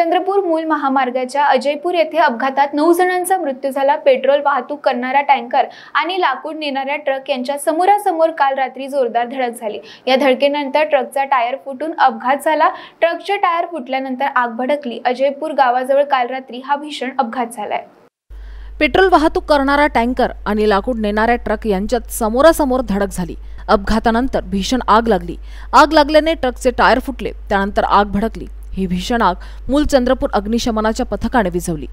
चंद्रपूर मूल महामार्गाच्या अजयपूर येथे अपघातात नऊ जणांचा मृत्यू झाला पेट्रोल वाहतूक करणारा टँकर आणि लाकूड नेणाऱ्या ट्रक यांच्या समोरासमोर काल रात्री जोरदार धडक झाली या धडकेनंतर ट्रकचा टायर फुटून अपघात झाला ट्रकचे टायर फुटल्यानंतर आग भडकली अजयपूर गावाजवळ काल रात्री हा भीषण अपघात झालाय पेट्रोल वाहतूक करणारा टँकर आणि लाकूड नेणाऱ्या ट्रक यांच्यात समोरासमोर धडक झाली अपघातानंतर भीषण आग लागली आग लागल्याने ट्रकचे टायर फुटले त्यानंतर आग भडकली ही भीषण आग मूल चंद्रपूर अग्निशमनाच्या पथकाने विझवली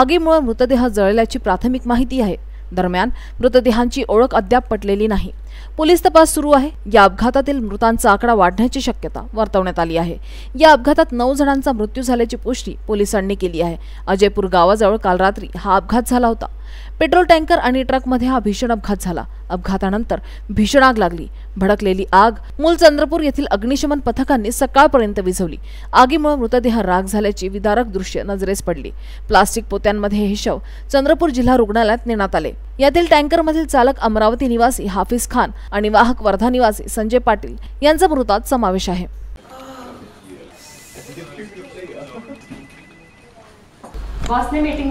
आगीमुळे मृतदेह जळल्याची प्राथमिक माहिती आहे दरम्यान मृतदेहांची ओळख अद्याप पटलेली नाही पोलीस तपास सुरू आहे या अपघातातील मृतांचा आकडा वाढण्याची शक्यता वर्तवण्यात आली आहे या अपघातात नऊ जणांचा मृत्यू झाल्याची पुष्टी पोलिसांनी केली आहे अजयपूर गावाजवळ काल रात्री हा अपघात झाला होता पेट्रोल टँकर आणि ट्रकमध्ये हा भीषण अपघात झाला अपघातानंतर भीषण आग लागली भडकलेली आग मूल चंद्रपूर येथील अग्निशमन पथकांनी सकाळपर्यंत विझवली आगीमुळे मृतदेह राग झाल्याची विदारक दृश्य नजरेस पडली प्लास्टिक पोत्यांमध्ये हे शव चंद्रपूर जिल्हा रुग्णालयात नेण्यात आले यातील टँकरमधील चालक अमरावती निवासी हाफिज खान आणि वाहक वर्धा निवासी संजय पाटील यांचा मृतात समावेश आहे वास्ने मीटिंग